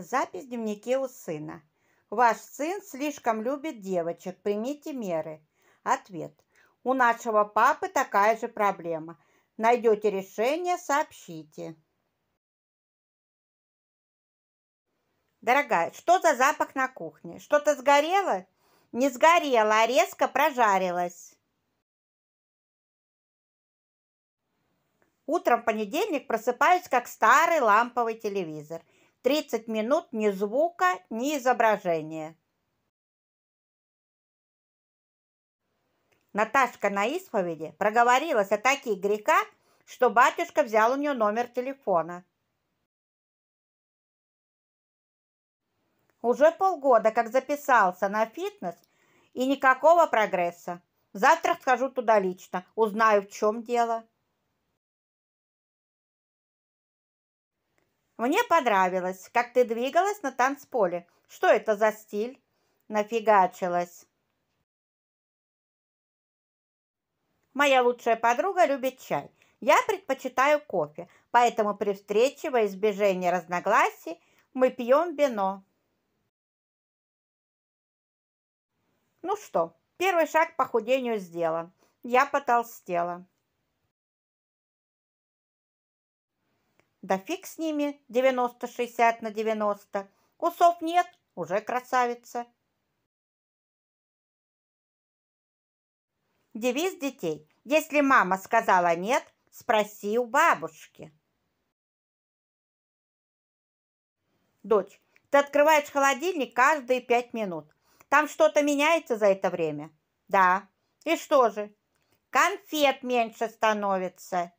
Запись в дневнике у сына. Ваш сын слишком любит девочек, примите меры. Ответ. У нашего папы такая же проблема. Найдете решение, сообщите. Дорогая, что за запах на кухне? Что-то сгорело? Не сгорело, а резко прожарилось. Утром понедельник просыпаюсь, как старый ламповый телевизор – 30 минут ни звука, ни изображения. Наташка на исповеди проговорилась о таких грехах, что батюшка взял у нее номер телефона. Уже полгода как записался на фитнес и никакого прогресса. Завтра схожу туда лично, узнаю, в чем дело. Мне понравилось, как ты двигалась на танцполе. Что это за стиль? Нафигачилась. Моя лучшая подруга любит чай. Я предпочитаю кофе, поэтому при встрече во избежание разногласий мы пьем вино. Ну что, первый шаг к похудению сделан. Я потолстела. Да фиг с ними 90-60 на 90. Усов нет, уже красавица. Девиз детей. Если мама сказала нет, спроси у бабушки. Дочь, ты открываешь холодильник каждые пять минут. Там что-то меняется за это время? Да. И что же? Конфет меньше становится.